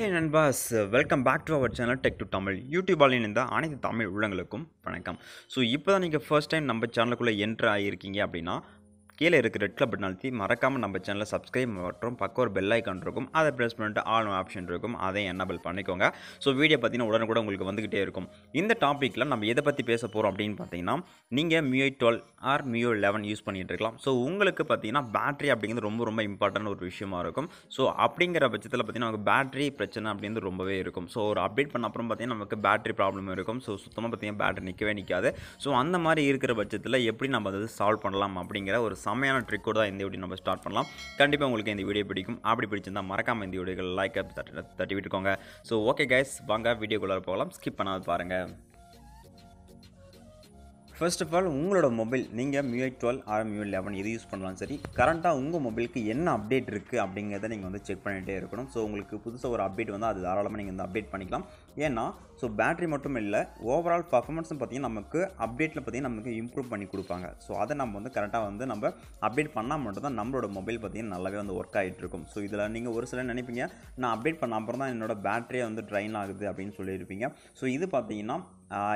ஹே நண்பாஸ் welcome back to our channel tech to Tamil யூடியூபால் இணைந்த அனைத்து தமிழ் உள்ளங்களுக்கும் வணக்கம் ஸோ இப்போ தான் நீங்கள் ஃபர்ஸ்ட் டைம் நம்ம சேனலுக்குள்ளே என்ட்ரு ஆகியிருக்கீங்க அப்படின்னா கீழே இருக்கிற ரெட் கிளப் பட்டன் அழுத்தி மறக்காமல் நம்ம சேனலை சப்ஸ்கிரைப் மற்றும் பக்கம் ஒரு பெல் ஐக்கான் இருக்கும் அதை ப்ரெஸ் பண்ணிட்டு ஆல் ஆப்ஷன் இருக்கும் அதை என்னபிள் பண்ணிக்கோங்க ஸோ வீடியோ பார்த்தீங்கன்னா உடனே கூட உங்களுக்கு வந்துக்கிட்டே இருக்கும் இந்த டாப்பிக்கில் நம்ம எதை பற்றி பேச போகிறோம் அப்படின்னு பார்த்தீங்கன்னா நீங்கள் MIUI twelve or MIUI eleven use பண்ணிகிட்டு இருக்கலாம் ஸோ உங்களுக்கு பார்த்தீங்கன்னா பேட்டரி அப்படிங்கிறது ரொம்ப ரொம்ப இம்பார்ட்டன்ட் ஒரு விஷயமா இருக்கும் ஸோ அப்படிங்கிற பட்சத்தில் பார்த்தீங்கன்னா நமக்கு பேட்டரி பிரச்சனை அப்படிங்கிறது ரொம்பவே இருக்கும் ஸோ ஒரு அப்டேட் பண்ண அப்புறம் பார்த்தீங்கன்னா நமக்கு பேட்டரி ப்ராப்ளம் இருக்கும் ஸோ சுத்தமாக பார்த்தீங்கன்னா பேட்டரி நிற்கவே நிற்காது ஸோ அந்த மாதிரி இருக்கிற பட்சத்தில் எப்படி நம்ம அதை சால்வ் பண்ணலாம் அப்படிங்கிற ஒரு செம்மையான கூட தான் இந்த வீடியோ நம்ம ஸ்டார்ட் பண்ணலாம் கண்டிப்பாக உங்களுக்கு இந்த வீடியோ பிடிக்கும் அப்படி பிடிச்சிருந்தால் மறக்காமல் இந்த வீடியோக்கள் லைக் தட்டி விட்டுக்கோங்க ஸோ ஓகே கைஸ் வாங்க வீடியோக்குள்ளே போகலாம் ஸ்கிப் பண்ணாத பாருங்கள் ஃபர்ஸ்ட் ஆஃப் ஆல் உங்களோட மொபைல் நீங்கள் MIUI twelve or MIUI eleven இது யூஸ் பண்ணலாம் சரி கரண்ட்டாக உங்கள் மொபைலுக்கு என்ன அப்டேட் இருக்குது அப்படிங்கிறத நீங்கள் வந்து செக் பண்ணிகிட்டே இருக்கணும் ஸோ உங்களுக்கு புதுசாக ஒரு அப்டேட் வந்து அது தாராளமாக நீங்கள் வந்து அப்டேட் பண்ணிக்கலாம் ஏன்னா ஸோ பேட்ரி மட்டும் இல்லை ஓவரால் பர்ஃபார்மன்ஸும் பார்த்திங்கன்னா நமக்கு அப்டேட்டில் பார்த்திங்கன்னா நமக்கு இம்ப்ரூவ் பண்ணி கொடுப்பாங்க ஸோ அதை நம்ம வந்து கரெக்டாக வந்து நம்ம அப்டேட் பண்ணால் மட்டும் தான் நம்மளோட மொபைல் பார்த்திங்கன்னா நல்லாவே வந்து ஒர்க் ஆகிட்டு இருக்கும் ஸோ இதில் நீங்கள் ஒரு சிலர் நினைப்பீங்க நான் அப்டேட் பண்ண அப்புறம் தான் என்னோட பேட்டரியை வந்து ட்ரைன் ஆகுது அப்படின்னு சொல்லியிருப்பீங்க ஸோ இது பார்த்திங்கன்னா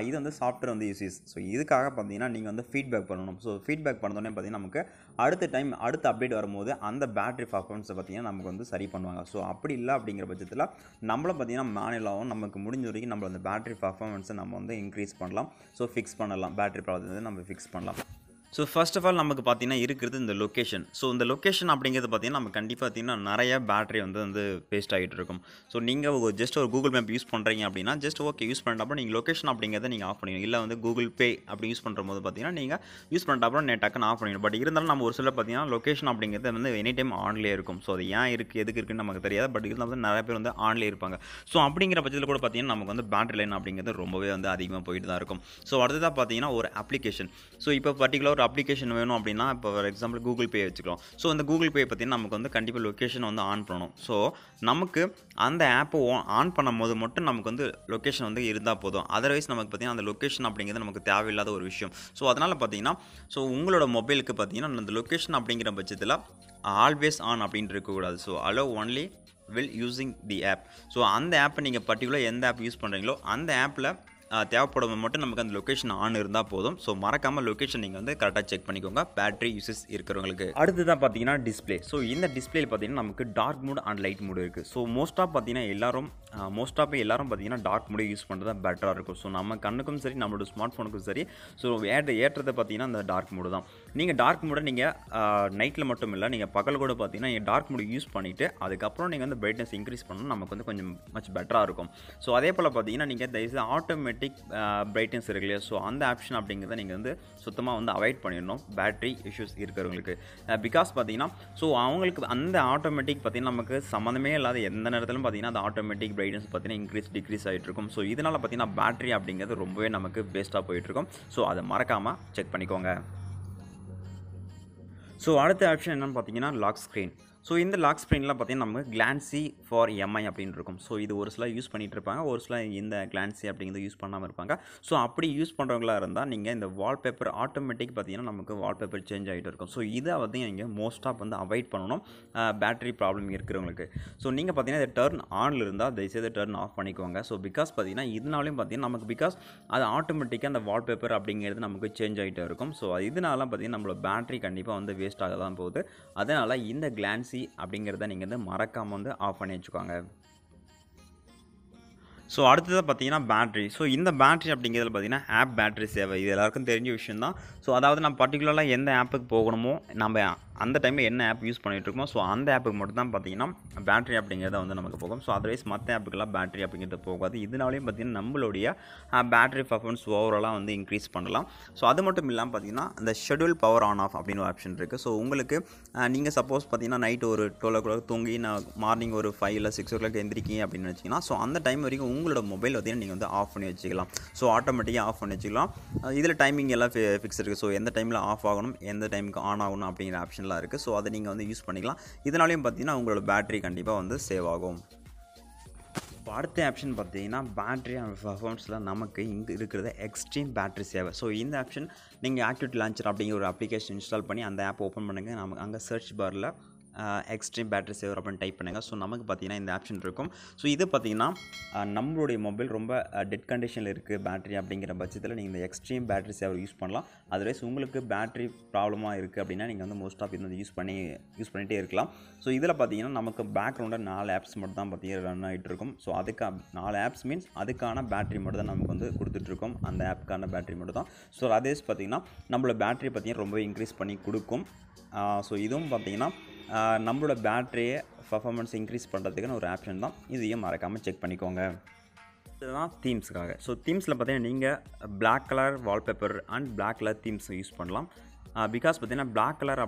இது வந்து சாஃப்ட்வேர் வந்து யூஸ் ஸோ இதுக்காக பார்த்தீங்கன்னா நீங்கள் வந்து ஃபீட்பேக் பண்ணணும் ஸோ ஃபீட்பேக் பண்ணோடனே பார்த்தீங்கன்னா நமக்கு அடுத்த டைம் அடுத்த அப்டேட் வரும்போது அந்த பேட்ரி பர்ஃபார்மன்ஸை பார்த்திங்கன்னா நமக்கு வந்து சரி பண்ணுவாங்க ஸோ அப்படி இல்லை அப்படிங்கிற பட்சத்தில் நம்மளும் பார்த்தீங்கன்னா மேனுவலாகவும் நமக்கு முடிஞ்ச வரைக்கும் நம்ம அந்த பேட்ரி பர்ஃபார்மன்ஸை நம்ம வந்து இன்க்ரீஸ் பண்ணலாம் ஸோ ஃபிக்ஸ் பண்ணலாம் பேட்ரி ப்ராப்ளம் வந்து நம்ம ஃபிக்ஸ் பண்ணலாம் ஸோ ஃபர்ஸ்ட் ஆஃப் ஆல் நமக்கு பார்த்தீங்கன்னா இருக்கிறது இந்த லொக்கேஷன் ஸோ இந்த லொக்கேஷன் அப்படிங்கிறது பார்த்தீங்கன்னா நம்ம கண்டிப்பாக பார்த்தீங்கன்னா நிறைய பேட்டரி வந்து வந்து வேஸ்ட் ஆகிட்டு இருக்கும் ஸோ நீங்கள் ஜஸ்ட் ஒரு கூகுள் மேப் யூஸ் பண்ணுறீங்க அப்படின்னா ஜஸ்ட் ஓகே யூஸ் பண்ணிட்ட நீங்கள் லொக்கேஷன் அப்படிங்கிறத நீங்கள் ஆஃப் பண்ணிக்கணும் இல்லை வந்து கூகுள் பே அப்படி யூஸ் பண்ணுற போது பார்த்தீங்கன்னா நீங்கள் யூஸ் பண்ணிட்ட அப்புறம் நெட் டக்குன்னு ஆஃப் பண்ணிடும் பட் இருந்தாலும் நம்ம ஒரு சில பார்த்தீங்கன்னா லொக்கேஷன் அப்படிங்கிறது வந்து எனி டைம் ஆன்லேயே இருக்கும் ஸோ அது ஏன் இருக்குது எதுக்கு இருக்குன்னு நமக்கு தெரியாது பட் இருந்தால் வந்து நிறைய பேர் வந்து ஆன்லேயே இருப்பாங்க ஸோ அப்படிங்கிற பட்சத்தில் கூட பார்த்தீங்கன்னா நமக்கு வந்து பேட்டரி லைன் அப்படிங்கிறது ரொம்பவே வந்து அதிகமாக போயிட்டு தான் இருக்கும் ஸோ அடுத்ததாக பார்த்தீங்கன்னா ஒரு அப்ளிகேஷன் ஸோ இப்போ பர்டிகுலர் ஒரு அப்ளிகேஷன் வேணும் அப்படின்னா இப்போ ஃபார் எக்ஸாம்பிள் கூகுள் பே வச்சுக்கிறோம் ஸோ அந்த கூகுள் பே பார்த்தீங்கன்னா நமக்கு வந்து கண்டிப்பாக லொக்கேஷன் வந்து ஆன் பண்ணணும் ஸோ நமக்கு அந்த ஆப்பை ஆன் பண்ணும் போது மட்டும் நமக்கு வந்து லொக்கேஷன் வந்து இருந்தால் போதும் அதர்வைஸ் நமக்கு பார்த்திங்கன்னா அந்த லொக்கேஷன் அப்படிங்கிறது நமக்கு தேவையில்லாத ஒரு விஷயம் ஸோ அதனால் பார்த்தீங்கன்னா ஸோ உங்களோட மொபைலுக்கு பார்த்தீங்கன்னா அந்த லொக்கேஷன் அப்படிங்கிற பட்சத்தில் ஆல்வேஸ் ஆன் அப்படின்ட்டு இருக்கக்கூடாது so allow only will using the app so அந்த ஆப்பை நீங்கள் பர்டிகுலர் எந்த ஆப் யூஸ் பண்ணுறீங்களோ அந்த ஆப்பில் தேவைப்படுவது மட்டும் நமக்கு அந்த லொக்கேஷன் ஆன் இருந்தால் போதும் ஸோ மறக்காமல் லொக்கேஷன் நீங்கள் வந்து கரெக்டாக செக் பண்ணிக்கோங்க பேட்டரி யூசஸ் இருக்கிறவங்களுக்கு அடுத்து தான் பார்த்தீங்கன்னா டிஸ்பிளே ஸோ இந்த டிஸ்பிளேயில் பார்த்தீங்கன்னா நமக்கு dark mode and light mode இருக்குது ஸோ மோஸ்ட் ஆஃப் பார்த்தீங்கன்னா எல்லாரும் மோஸ்ட் ஆஃப் எல்லாரும் பார்த்தீங்கன்னா டார்க் மூடே யூஸ் பண்ணுறது தான் பெட்டராக இருக்கும் ஸோ நம்ம கண்ணுக்கும் சரி நம்மளோட ஸ்மார்ட் ஃபோனுக்கும் சரி ஸோ ஏற்ற ஏற்றதை பார்த்தீங்கன்னா அந்த டார்க் மூடு தான் நீங்கள் டார்க் மூடை நீங்கள் நைட்டில் மட்டும் இல்லை நீங்கள் பகல் கூட பார்த்தீங்கன்னா நீங்கள் டார்க் மூடு யூஸ் பண்ணிவிட்டு அதுக்கப்புறம் நீங்கள் வந்து பிரைட்னஸ் இன்க்ரீஸ் பண்ணணும் நமக்கு வந்து கொஞ்சம் மச் பெட்டராக இருக்கும் ஸோ அதே போல் பார்த்தீங்கன்னா நீங்கள் தயவுசெய்து ஆட்டோமேட்டிக் மேக்னெட்டிக் பிரைட்னஸ் இருக்கு இல்லையா ஸோ அந்த ஆப்ஷன் அப்படிங்கிறத நீங்கள் வந்து சுத்தமாக வந்து அவாய்ட் பண்ணிடணும் பேட்ரி இஷ்யூஸ் இருக்கிறவங்களுக்கு பிகாஸ் uh, பார்த்தீங்கன்னா ஸோ அவங்களுக்கு அந்த ஆட்டோமேட்டிக் பார்த்தீங்கன்னா நமக்கு சம்மந்தமே இல்லாத எந்த நேரத்திலும் பார்த்தீங்கன்னா அந்த ஆட்டோமேட்டிக் பிரைட்னஸ் பார்த்தீங்கன்னா இன்க்ரீஸ் டிக்ரீஸ் ஆகிட்டு இருக்கும் ஸோ இதனால் பார்த்தீங்கன்னா பேட்ரி அப்படிங்கிறது ரொம்பவே நமக்கு பேஸ்ட்டாக போயிட்டுருக்கும் ஸோ அதை மறக்காமல் செக் பண்ணிக்கோங்க ஸோ அடுத்த ஆப்ஷன் என்னென்னு பார்த்தீங்கன்னா லாக் ஸ்க்ரீன் ஸோ இந்த லாக் ஸ்ப்ரீன்லாம் பார்த்தீங்கன்னா நமக்கு கிளான்சி ஃபார் எம்ஐ அப்படின்னு இருக்கும் ஸோ இது ஒரு சில யூஸ் பண்ணிகிட்டு இருப்பாங்க ஒரு சில இந்த கிளான்சி அப்படிங்கிறது யூஸ் பண்ணாமல் இருப்பாங்க ஸோ அப்படி யூஸ் பண்ணுறவங்களா இருந்தால் நீங்கள் இந்த வால்பேப்பர் ஆட்டோமேட்டிக் பார்த்தீங்கன்னா நமக்கு வால்பேப்பர் சேஞ்ச் ஆகிட்டு இருக்கும் ஸோ இதை வந்து நீங்கள் மோஸ்ட் ஆஃப் வந்து அவாய்ட் பண்ணணும் பேட்டரி ப்ராப்ளம் இருக்கிறவங்களுக்கு ஸோ நீங்கள் பார்த்தீங்கன்னா இதை டர்ன் ஆனில் இருந்தால் தயவுசெய்து டர்ன் ஆஃப் பண்ணிக்கோங்க ஸோ பிகாஸ் பார்த்தீங்கன்னா இதனாலையும் பார்த்தீங்கன்னா நமக்கு பிகாஸ் அது ஆட்டோமேட்டிக்காக அந்த வால்பேப்பர் அப்படிங்கிறது நமக்கு சேஞ்ச் ஆகிட்டே இருக்கும் ஸோ இதனால பார்த்தீங்கன்னா நம்மளோட பேட்டரி கண்டிப்பாக வந்து வேஸ்ட் ஆக தான் போகுது அதனால் இந்த கிளான்சி எஃப்சி அப்படிங்கிறத நீங்கள் வந்து மறக்காமல் வந்து ஆஃப் பண்ணி வச்சுக்கோங்க ஸோ அடுத்ததாக பார்த்தீங்கன்னா பேட்ரி ஸோ இந்த பேட்ரி அப்படிங்கிறது பார்த்தீங்கன்னா ஆப் பேட்ரி சேவை இது எல்லாருக்கும் தெரிஞ்ச விஷயம் தான் ஸோ அதாவது நம்ம பர்டிகுலராக எந்த ஆப்புக்கு போகணுமோ நம்ம அந்த டைமில் என்ன ஆப் யூஸ் பண்ணிகிட்ருக்கோம் ஸோ அந்த ஆப்புக்கு மட்டும் தான் பார்த்திங்கன்னா பேட்டரி அப்படிங்கிறத வந்து நமக்கு போகும் ஸோ அதர்வைஸ் மற்ற ஆப்புக்கெல்லாம் பேட்டரி அப்படிங்கிறது போகாது இதனாலேயும் பார்த்திங்கன்னா நம்மளுடைய பேட்டரி பர்ஃபார்மன்ஸ் ஓவராலாக வந்து இன்க்ரீஸ் பண்ணலாம் ஸோ அது மட்டும் இல்லாமல் பார்த்திங்கன்னா இந்த ஷெடியூல் பவர் ஆன் ஆஃப் அப்படின்னு ஒரு ஆப்ஷன் இருக்குது ஸோ உங்களுக்கு நீங்கள் சப்போஸ் பார்த்திங்கன்னா நைட் ஒரு டுவெல் ஓ கிளாக் தூங்கி நான் மார்னிங் ஒரு ஃபைவ் இல்லை சிக்ஸ் ஓ கிளாக் எந்திரிக்கீங்க அப்படின்னு வச்சிங்கன்னா ஸோ அந்த டைம் வரைக்கும் உங்களோட மொபைல் வந்து நீங்கள் வந்து ஆஃப் பண்ணி வச்சுக்கலாம் ஸோ ஆட்டோமேட்டிக்காக ஆஃப் பண்ணி வச்சுக்கலாம் இதில் டைமிங் எல்லாம் ஃபிக்ஸ் இருக்குது ஸோ எந்த டைமில் ஆஃப் ஆகணும் எந்த டைமுக்கு ஆன் ஆகணும் அப்படிங்கிற ஆப்ஷன் ஆப்ஷன்லாம் இருக்குது ஸோ அதை நீங்கள் வந்து யூஸ் பண்ணிக்கலாம் இதனாலையும் பார்த்தீங்கன்னா உங்களோட பேட்டரி கண்டிப்பாக வந்து சேவ் ஆகும் அடுத்த ஆப்ஷன் பார்த்தீங்கன்னா பேட்டரி அண்ட் பர்ஃபார்மன்ஸில் நமக்கு இங்கே இருக்கிறத எக்ஸ்ட்ரீம் பேட்டரி சேவை ஸோ இந்த ஆப்ஷன் நீங்கள் ஆக்டிவிட்டி லான்ச்சர் அப்படிங்கிற ஒரு அப்ளிகேஷன் இன்ஸ்டால் பண்ணி அந்த ஆப் ஓப்பன் பண்ணுங்கள் நமக்கு அங்கே சர்ச் பாரில் எக்ஸ்ட்ரீம் பேட்டரி சேவர் அப்படின்னு டைப் பண்ணுங்கள் ஸோ நமக்கு பார்த்திங்கன்னா இந்த ஆப்ஷன் இருக்கும் ஸோ இது பார்த்திங்கன்னா நம்மளுடைய மொபைல் ரொம்ப டெட் கண்டிஷனில் இருக்குது பேட்டரி அப்படிங்கிற பட்சத்தில் நீங்கள் இந்த எக்ஸ்ட்ரீம் பேட்டரி சேவர் யூஸ் பண்ணலாம் அதர்வைஸ் உங்களுக்கு பேட்டரி ப்ராப்ளமாக இருக்குது அப்படின்னா நீங்கள் வந்து மோஸ்ட் ஆஃப் இது வந்து யூஸ் பண்ணி யூஸ் பண்ணிகிட்டே இருக்கலாம் ஸோ இதில் பார்த்திங்கன்னா நமக்கு பேக்ரவுண்டில் நாலு ஆப்ஸ் மட்டும் தான் பார்த்திங்கன்னா ரன் ஆகிட்டு இருக்கும் ஸோ அதுக்கு நாலு ஆப்ஸ் மீன்ஸ் அதுக்கான பேட்டரி மட்டும் தான் நமக்கு வந்து கொடுத்துட்ருக்கோம் அந்த ஆப்புக்கான பேட்டரி மட்டும் தான் ஸோ அதேஸ் பார்த்திங்கன்னா நம்மளோட பேட்டரி பார்த்திங்கன்னா ரொம்ப இன்க்ரீஸ் பண்ணி கொடுக்கும் ஸோ இதுவும் பார்த்திங்கன்னா நம்மளோட பேட்ரியை பர்ஃபாமன்ஸ் இன்க்ரீஸ் பண்ணுறதுக்குன்னு ஒரு ஆப்ஷன் தான் இதையும் மறக்காமல் செக் பண்ணிக்கோங்க இதுதான் தீம்ஸுக்காக ஸோ தீம்ஸில் பார்த்தீங்கன்னா நீங்கள் black colour wallpaper and black colour themes use பண்ணலாம் பிகாஸ் பார்த்திங்கன்னா பிளாக் கலர்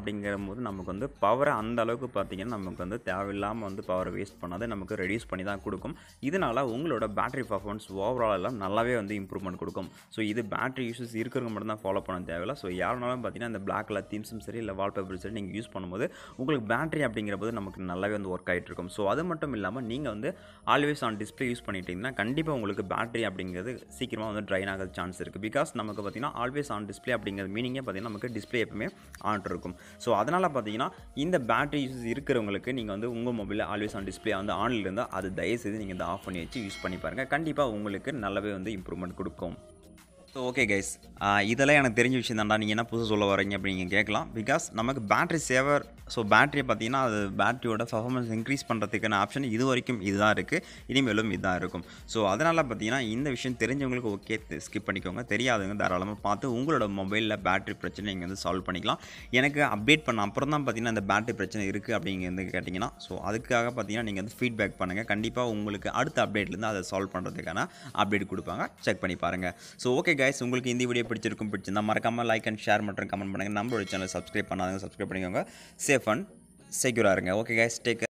போது நமக்கு வந்து பவரை அந்த அளவுக்கு பார்த்திங்கன்னா நமக்கு வந்து தேவையில்லாமல் வந்து பவரை வேஸ்ட் பண்ணாத நமக்கு ரெடியூஸ் பண்ணி தான் கொடுக்கும் இதனால் உங்களோட பேட்டரி பர்ஃபார்மன்ஸ் ஓவரால் எல்லாம் நல்லாவே வந்து இம்ப்ரூவ்மெண்ட் கொடுக்கும் ஸோ இது பேட்டரி இஷ்யூஸ் இருக்கிறவங்க மட்டும் தான் ஃபாலோ பண்ண தேவையில்ல ஸோ யாருனாலும் பார்த்திங்கன்னா அந்த பிளாக் கலர் தீம்ஸும் சரி இல்லை வால்பேப்பரும் சரி நீங்கள் யூஸ் பண்ணும்போது உங்களுக்கு பேட்டரி அப்படிங்கிற போது நமக்கு நல்லாவே வந்து ஒர்க் ஆகிட்டு இருக்கும் ஸோ அது மட்டும் இல்லாமல் நீங்கள் வந்து ஆல்வேஸ் ஆன் டிஸ்பிளே யூஸ் பண்ணிட்டீங்கன்னா கண்டிப்பாக உங்களுக்கு பேட்டரி அப்படிங்கிறது சீக்கிரமாக வந்து ட்ரைன் ஆகிற சான்ஸ் இருக்குது பிகாஸ் நமக்கு பார்த்திங்கன்னா ஆல்வேஸ் ஆன் டிஸ்பிளே அப்படிங்கிற மீனிங்கே பார்த்திங்கன்னா நமக்கு டிஸ்பிளே பேட்டரி எப்பவுமே ஆன் இருக்கும் ஸோ அதனால் பார்த்தீங்கன்னா இந்த பேட்டரி யூஸ் இருக்கிறவங்களுக்கு நீங்கள் வந்து உங்கள் மொபைலில் ஆல்வேஸ் ஆன் டிஸ்பிளே வந்து ஆனில் இருந்தால் அது தயவுசெய்து நீங்கள் இதை ஆஃப் பண்ணி வச்சு யூஸ் பண்ணி பாருங்கள் கண்டிப்பாக உங்களுக்கு நல்லாவே வந்து இம்ப்ரூவ்மெண்ட் கொடுக்கும் ஸோ ஓகே கைஸ் இதெல்லாம் எனக்கு தெரிஞ்ச விஷயம் தான்டா நீங்கள் என்ன புதுசு சொல்ல வரீங்க அப்படி நீங்கள் கேட்கலாம் பிகாஸ் நமக்கு பேட்ரி சேவர் ஸோ பேட்டரியை பார்த்தீங்கன்னா அது பேட்டரியோட பர்ஃபார்மன்ஸ் இன்க்ரீஸ் பண்ணுறதுக்கான ஆப்ஷன் இது வரைக்கும் இதுதான் இருக்குது இனிமேலும் இதுதான் இருக்கும் ஸோ அதனால் பார்த்தீங்கன்னா இந்த விஷயம் தெரிஞ்சவங்களுக்கு ஓகே ஸ்கிப் பண்ணிக்கோங்க தெரியாதவங்க தாராளமாக பார்த்து உங்களோட மொபைலில் பேட்டரி பிரச்சனை இங்கே வந்து சால்வ் பண்ணிக்கலாம் எனக்கு அப்டேட் பண்ண அப்புறம் தான் பார்த்தீங்கன்னா அந்த பேட்டரி பிரச்சனை இருக்குது அப்படிங்க வந்து கேட்டிங்கன்னா ஸோ அதுக்காக பார்த்தீங்கன்னா நீங்கள் வந்து ஃபீட்பேக் பண்ணுங்கள் கண்டிப்பாக உங்களுக்கு அடுத்த அப்டேட்லேருந்து அதை சால்வ் பண்ணுறதுக்கான அப்டேட் கொடுப்பாங்க செக் பண்ணி பாருங்கள் ஸோ ஓகே கைஸ் உங்களுக்கு இந்த வீடியோ பிடிச்சிருக்கும் பிடிச்சிருந்தா மறக்காமல் லைக் அண்ட் ஷேர் மற்றும் கமெண்ட் பண்ணுங்கள் நம்மளோட சேனல் சப்ஸ்கிரைப் பண்ணாதங்க சப்ஸ்கிரைப் பண்ணிக்கோங்க சேஃப் அண்ட் செக்யூராக இருங்க ஓகே கைஸ் டேக்